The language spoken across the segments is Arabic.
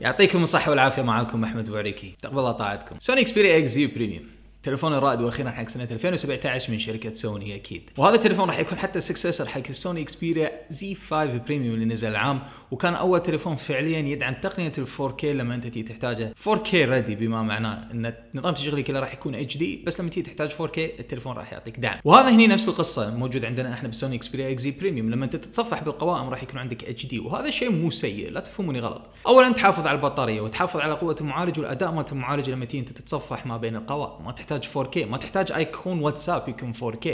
يعطيكم الصحة والعافية معاكم أحمد بوعريكي تقبل الله طاعتكم سوني اكسبيريا اكس زيو بريميوم تلفون الرائد واخيرا حق سنه 2017 من شركه سوني اكيد وهذا التلفون راح يكون حتى سكسسر حق السوني اكسبيريا زي 5 بريميوم اللي نزل العام وكان اول تليفون فعليا يدعم تقنيه ال 4K لما انت تيجي تحتاجه 4K ريدي بما معناه ان نظام تشغيلي كله راح يكون اتش دي بس لما تيجي تحتاج 4K التليفون راح يعطيك دعم وهذا هني نفس القصه موجود عندنا احنا بسوني اكسبيريا اكس زي بريميوم لما انت تتصفح بالقوائم راح يكون عندك اتش دي وهذا شيء مو سيء لا تفهموني غلط اولا تحافظ على البطاريه وتحافظ على قوه المعالج والاداء مال المعالج لما تيجي انت تتصفح ما بين القوائم ما تحتاج 4K ما تحتاج ايكون واتساب يكون 4K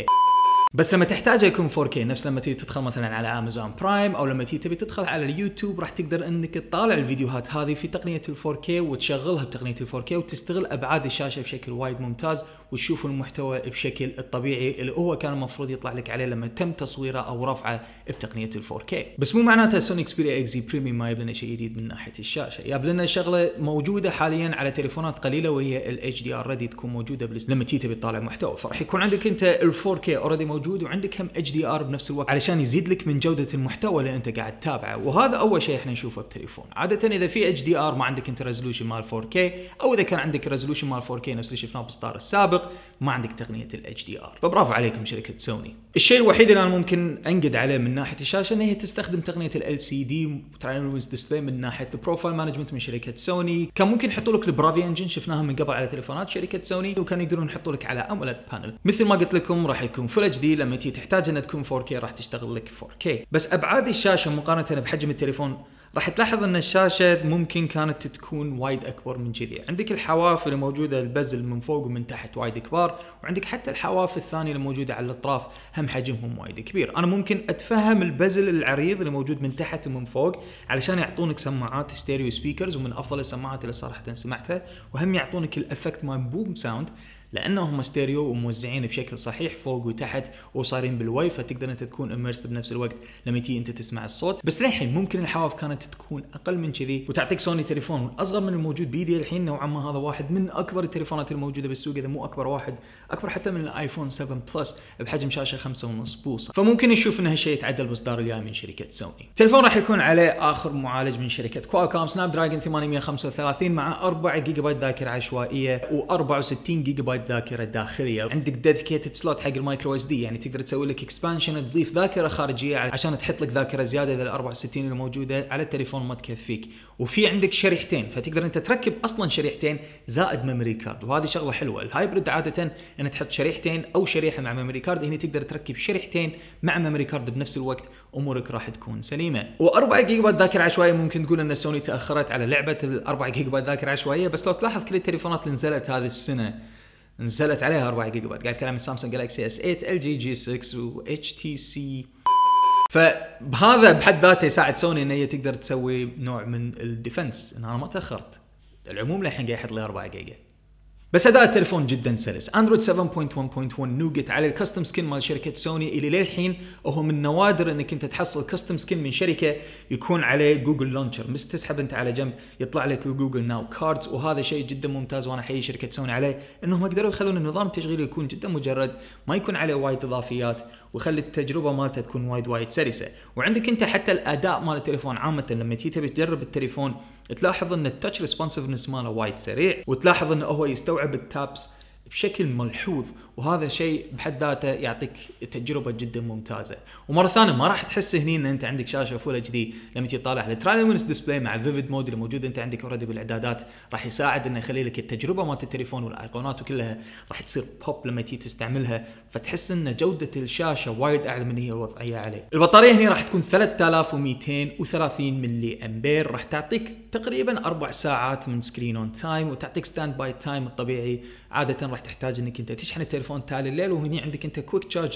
بس لما تحتاجه يكون 4K نفس لما تيجي تدخل مثلا على امازون برايم او لما تيجي تبي تدخل على اليوتيوب راح تقدر انك تطالع الفيديوهات هذه في تقنيه ال 4K وتشغلها بتقنيه ال 4K وتستغل ابعاد الشاشه بشكل وايد ممتاز وتشوف المحتوى بشكل الطبيعي اللي هو كان المفروض يطلع لك عليه لما تم تصويره او رفعه بتقنيه ال 4K بس مو معناته سوني اكسبيريا اكس بريميوم ما يجيب لنا شيء جديد من ناحيه الشاشه يجيب لنا شغله موجوده حاليا على تليفونات قليله وهي ال HDR ريدي تكون موجوده لما تيجي تبي تطالع محتوى فراح يكون عندك انت ال 4K اوريدي موجود وعندك هم اتش دي ار بنفس الوقت علشان يزيد لك من جوده المحتوى اللي انت قاعد تتابعه وهذا اول شيء احنا نشوفه بالتليفون عاده اذا في اتش دي ار ما عندك انت ريزولوشن مال 4K او اذا كان عندك ريزولوشن مال 4K نفس اللي شفناه بالاصدار السابق ما عندك تقنيه الاتش دي ار فبرافو عليكم شركه سوني الشيء الوحيد اللي انا ممكن انقد عليه من ناحيه الشاشه ان هي تستخدم تقنيه ال سي دي ديسبلاي من ناحيه البروفايل مانجمنت من شركه سوني كان ممكن يحطوا لك البرافي انجن شفناها من قبل على تليفونات شركه سوني وكان يقدرون يحطوا لك على امولد بانل مثل ما قلت لكم راح يكون فول اتش دي لما تيجي تحتاج انها تكون 4K راح تشتغل لك 4K بس ابعاد الشاشه مقارنه بحجم التليفون راح تلاحظ ان الشاشه ممكن كانت تكون وايد اكبر من كذي عندك الحواف اللي موجوده البزل من فوق ومن تحت وايد كبار وعندك حتى الحواف الثانيه اللي موجوده على الاطراف هم حجمهم وايد كبير انا ممكن اتفهم البزل العريض اللي موجود من تحت ومن فوق علشان يعطونك سماعات ستيريو سبيكرز ومن افضل السماعات اللي صراحه سمعتها وهم يعطونك الافكت مال بوم ساوند لانهم ستيريو وموزعين بشكل صحيح فوق وتحت وصارين بالواي فتقدر انت تكون اميرست بنفس الوقت لما تيجي انت تسمع الصوت بس للحين ممكن الحواف كانت تكون اقل من كذي وتعطيك سوني تليفون اصغر من الموجود بيدي الحين نوعا ما هذا واحد من اكبر التليفونات الموجوده بالسوق اذا مو اكبر واحد اكبر حتى من الايفون 7 بلس بحجم شاشه 5.5 بوصه فممكن نشوف ان هالشيء يتعدل باصدار الجاي من شركه سوني التليفون راح يكون عليه اخر معالج من شركه كوالكوم سناب دراجون 835 مع 4 جيجا بايت ذاكره عشوائيه و64 جيجا بايت وايد ذاكره داخليه عندك ديديكيتد سلوت حق المايكرو اس دي يعني تقدر تسوي لك اكسبانشن تضيف ذاكره خارجيه عشان تحط لك ذاكره زياده اذا ال 64 اللي موجوده على التليفون ما تكفيك وفي عندك شريحتين فتقدر انت تركب اصلا شريحتين زائد ميموري كارد وهذه شغله حلوه الهايبرد عاده ان تحط شريحتين او شريحه مع ميموري كارد هنا تقدر تركب شريحتين مع ميموري كارد بنفس الوقت امورك راح تكون سليمه و4 جيجا بايت ذاكره عشوائيه ممكن تقول ان سوني تاخرت على لعبه ال 4 جيجا بايت ذاكره عشوائيه بس لو تلاحظ كل التليفونات اللي نزلت هذه السنه نزلت عليها 4 جيجا بايت قاعد اتكلم عن سامسونج جالكسي اس 8 ال جي جي 6 و اتش تي سي فبهذا بحد ذاته يساعد سوني ان هي تقدر تسوي نوع من الديفنس ان انا ما تاخرت العموم للحين قاعد يحط لي 4 جيجا بس اداء التليفون جدا سلس اندرويد 7.1.1 نوجت على الكاستم سكن مال شركه سوني اللي للحين هو من نوادر انك انت تحصل كاستم سكن من شركه يكون عليه جوجل لونشر بس تسحب انت على جنب يطلع لك جوجل ناو كاردز وهذا شيء جدا ممتاز وانا احيي شركه سوني عليه انهم قدروا يخلون النظام التشغيلي يكون جدا مجرد ما يكون عليه وايد اضافيات ويخلي التجربه مالته تكون وايد وايد سلسه وعندك انت حتى الاداء مال التليفون عامه لما تيجي تبي تجرب التليفون تلاحظ ان التاتش ريسبونسفنس ماله وايد سريع وتلاحظ انه هو يستوعب التابس بشكل ملحوظ وهذا شيء بحد ذاته يعطيك تجربه جدا ممتازه ومره ثانيه ما راح تحس هني ان انت عندك شاشه فول اتش دي لما تيجي تطالع التراليمنس ديسبلاي مع فيفيد مود اللي موجود انت عندك اوريدي بالاعدادات راح يساعد انه يخلي لك التجربه مالت التليفون والايقونات وكلها راح تصير بوب لما تيجي تستعملها فتحس ان جوده الشاشه وايد اعلى من هي الوضعيه عليه البطاريه هنا راح تكون 3230 ملي امبير راح تعطيك تقريبا اربع ساعات من سكرين اون تايم وتعطيك ستاند باي تايم الطبيعي عاده راح تحتاج انك انت تشحن التليفون تالي الليل وهني عندك انت كويك تشارج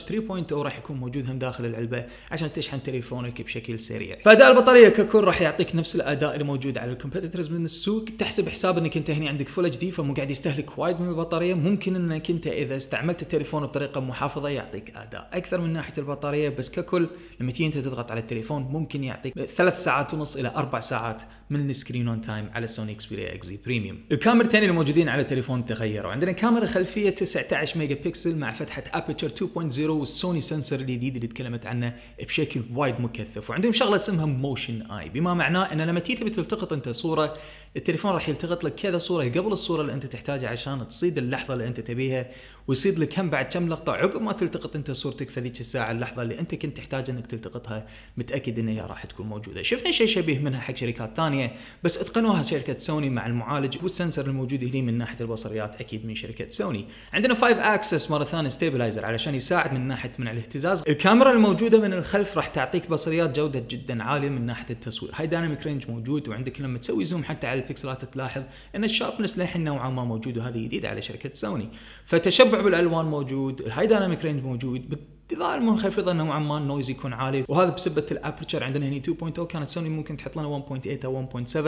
3.0 راح يكون موجود هم داخل العلبه عشان تشحن تليفونك بشكل سريع فاداء البطاريه ككل راح يعطيك نفس الاداء اللي موجود على الكومبيتيتورز من السوق تحسب حساب انك انت هني عندك فول اتش دي فمو قاعد يستهلك وايد من البطاريه ممكن انك انت اذا استعملت التليفون بطريقه محافظه يعطيك اداء اكثر من ناحيه البطاريه بس ككل لما تيجي انت تضغط على التليفون ممكن يعطيك ثلاث ساعات ونص الى اربع ساعات من السكرين اون تايم على سوني اكسبيريا اكس بريميوم الكاميرتين الموجودين على التليفون تغيروا عندنا كاميرا خلفيه 19 ميجا بكسل مع فتحه ابيتشر 2.0 والسوني سنسر الجديد اللي تكلمت عنه بشكل وايد مكثف وعندهم شغله اسمها موشن اي بما معناه ان لما تيجي تلتقط انت صوره التليفون راح يلتقط لك كذا صوره قبل الصوره اللي انت تحتاجها عشان تصيد اللحظه اللي انت تبيها ويصيد لك هم بعد كم لقطه عقب ما تلتقط انت صورتك في ذيك الساعه اللحظه اللي انت كنت تحتاج انك تلتقطها متاكد ان هي راح تكون موجوده شفنا شيء شبيه منها حق شركات ثانيه بس اتقنوها شركه سوني مع المعالج والسنسر الموجود هنا من ناحيه البصريات اكيد من شركه سوني عندنا 5 اكسس مره ثانيه ستيبلايزر علشان يساعد من ناحيه من الاهتزاز الكاميرا الموجوده من الخلف راح تعطيك بصريات جوده جدا عاليه من ناحيه التصوير هاي دايناميك رينج موجود وعندك لما تسوي زوم حتى على البكسلات تلاحظ ان الشاربنس للحين نوعا ما موجود وهذه جديده على شركه سوني فتشبع بالالوان موجود الهاي دايناميك رينج موجود الديزاين المنخفضه نوعا ما النويز يكون عالي وهذا بسبه الابرتشر عندنا هنا 2.0 كانت سوني ممكن تحط لنا 1.8 او 1.7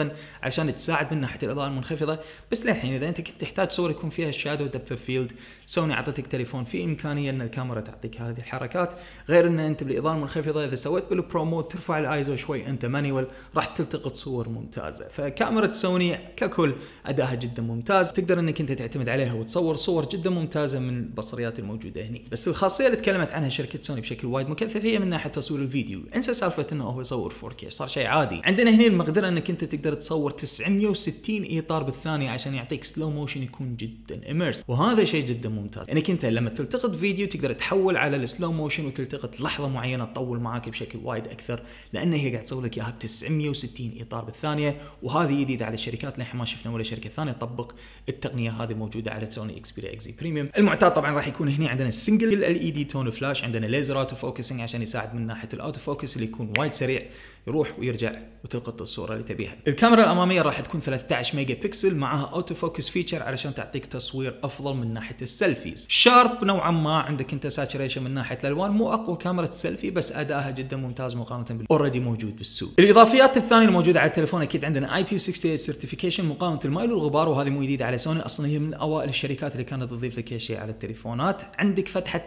عشان تساعد من ناحيه الاضاءه المنخفضه بس للحين اذا انت كنت تحتاج صور يكون فيها شادو دبث فيلد سوني اعطتك تليفون في امكانيه ان الكاميرا تعطيك هذه الحركات غير ان انت بالاضاءه المنخفضه اذا سويت بالبرومو ترفع الايزو شوي انت مانيوال راح تلتقط صور ممتازه فكاميرا سوني ككل ادائها جدا ممتاز تقدر انك انت تعتمد عليها وتصور صور جدا ممتازه من البصريات الموجوده هنا بس الخاصيه اللي تكلمت عنها شركه سوني بشكل وايد مكثف هي من ناحيه تصوير الفيديو انسى سالفه انه هو يصور 4K صار شيء عادي عندنا هنا المقدره انك انت تقدر تصور 960 اطار بالثانيه عشان يعطيك سلو موشن يكون جدا اميرس وهذا شيء جدا ممتاز انك انت لما تلتقط فيديو تقدر تحول على السلو موشن وتلتقط لحظه معينه تطول معاك بشكل وايد اكثر لان هي قاعد تصور لك اياها ب 960 اطار بالثانيه وهذه جديده على الشركات للحين ما شفنا ولا شركه ثانيه تطبق التقنيه هذه موجوده على سوني اكسبيريا اكسي بريميوم المعتاد طبعا راح يكون هنا عندنا السنجل ال اي دي تون فلاش عندنا ليزر اوتو فوكسنج عشان يساعد من ناحيه الاوتو فوكس اللي يكون وايد سريع يروح ويرجع وتلقط الصوره اللي تبيها. الكاميرا الاماميه راح تكون 13 ميجا بكسل معاها اوتو فوكس فيتشر علشان تعطيك تصوير افضل من ناحيه السيلفيز. شارب نوعا ما عندك انت ساتوريشن من ناحيه الالوان مو اقوى كاميرا سيلفي بس ادائها جدا ممتاز مقارنه بالاوريدي موجود بالسوق. الاضافيات الثانيه الموجوده على التليفون اكيد عندنا اي بي 68 سيرتيفيكيشن مقاومه المايل والغبار وهذه مو جديده على سوني اصلا هي من اوائل الشركات اللي كانت تضيف لك شيء على التليفونات. عندك فتحه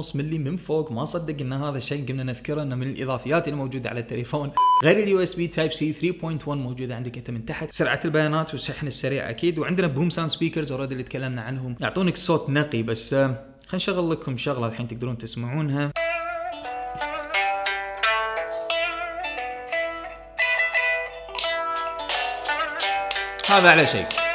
3.5 ملي من من فوق ما صدق ان هذا الشيء قمنا نذكره انه من الاضافيات الموجوده على التليفون غير اليو اس بي تايب سي 3.1 موجوده عندك انت من تحت سرعه البيانات والشحن السريع اكيد وعندنا بوم ساوند سبيكرز اوريدي اللي تكلمنا عنهم يعطونك صوت نقي بس آه، خلينا نشغل لكم شغله الحين تقدرون تسمعونها هذا على شيء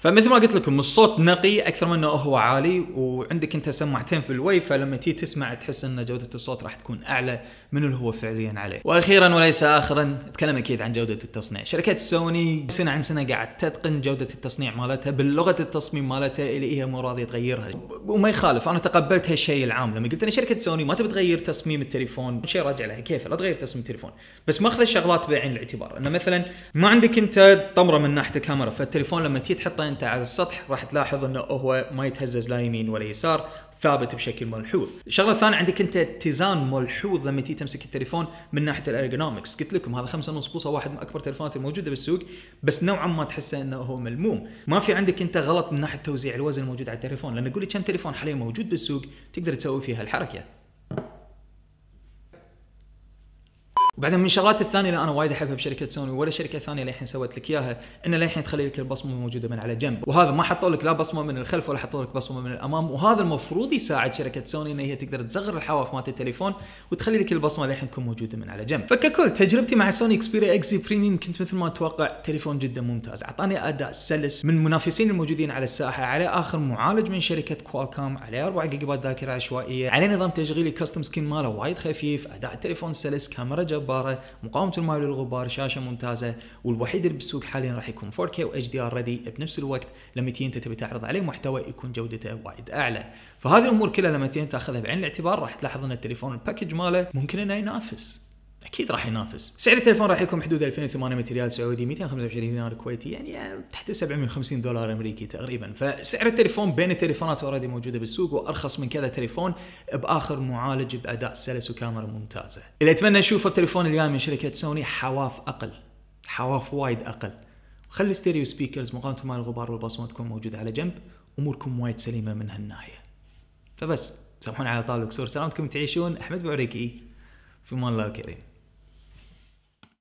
فمثل ما قلت لكم الصوت نقي اكثر من انه هو عالي وعندك انت سماعتين في الوي فلما تيجي تسمع تحس ان جوده الصوت راح تكون اعلى من اللي هو فعليا عليه. واخيرا وليس اخرا اتكلم اكيد عن جوده التصنيع، شركه سوني سنه عن سنه قاعد تتقن جوده التصنيع مالتها باللغه التصميم مالتها اللي هي مو راضيه تغيرها وما يخالف انا تقبلت هالشيء العام لما قلت ان شركه سوني ما تبي تغير تصميم التليفون شيء راجع لها كيف لا تغير تصميم التليفون بس ماخذ الشغلات بعين الاعتبار انه مثلا ما عندك انت طمره من ناحيه الكاميرا فالتليفون لما تيجي تحطه انت على السطح راح تلاحظ انه هو ما يتهزز لا يمين ولا يسار ثابت بشكل ملحوظ الشغله الثانيه عندك انت اتزان ملحوظ لما تيجي تمسك التليفون من ناحيه الارجونومكس قلت لكم هذا 5.5 بوصه واحد من اكبر التليفونات الموجوده بالسوق بس نوعا ما تحسه انه هو ملموم ما في عندك انت غلط من ناحيه توزيع الوزن الموجود على التليفون لان اقول لي كم تليفون حاليا موجود بالسوق تقدر تسوي فيها الحركه وبعدين من الشغلات الثانيه اللي انا وايد احبها بشركه سوني ولا شركه ثانيه للحين سوت لك اياها ان للحين تخلي لك البصمه موجوده من على جنب وهذا ما حطوا لك لا بصمه من الخلف ولا حطوا لك بصمه من الامام وهذا المفروض يساعد شركه سوني ان هي تقدر تصغر الحواف مالت التليفون وتخلي لك البصمه للحين تكون موجوده من على جنب فككل تجربتي مع سوني اكسبيريا اكسي بريميوم كنت مثل ما اتوقع تليفون جدا ممتاز اعطاني اداء سلس من المنافسين الموجودين على الساحه على اخر معالج من شركه كوالكوم عليه 4 جيجا بايت ذاكره عشوائيه عليه نظام تشغيلي كاستم سكين ماله وايد خفيف اداء التليفون سلس كاميرا جبار جباره مقاومه الماء للغبار شاشه ممتازه والوحيد اللي بالسوق حاليا راح يكون 4K و HDR ready بنفس الوقت لما تجي انت تبي تعرض عليه محتوى يكون جودته وايد اعلى فهذه الامور كلها لما تجي تاخذها بعين الاعتبار راح تلاحظ ان التليفون الباكج ماله ممكن انه ينافس اكيد راح ينافس سعر التليفون راح يكون بحدود 2800 ريال سعودي 225 دينار كويتي يعني تحت 750 دولار امريكي تقريبا فسعر التليفون بين التليفونات اوريدي موجوده بالسوق وارخص من كذا تليفون باخر معالج باداء سلس وكاميرا ممتازه اللي اتمنى اشوفه التليفون الجاي من شركه سوني حواف اقل حواف وايد اقل خلي ستيريو سبيكرز مقاومه مال الغبار والبصمه تكون موجوده على جنب اموركم وايد سليمه من هالناحيه فبس سامحوني على طال كسور سلامتكم تعيشون احمد بوريكي في امان الله الكريم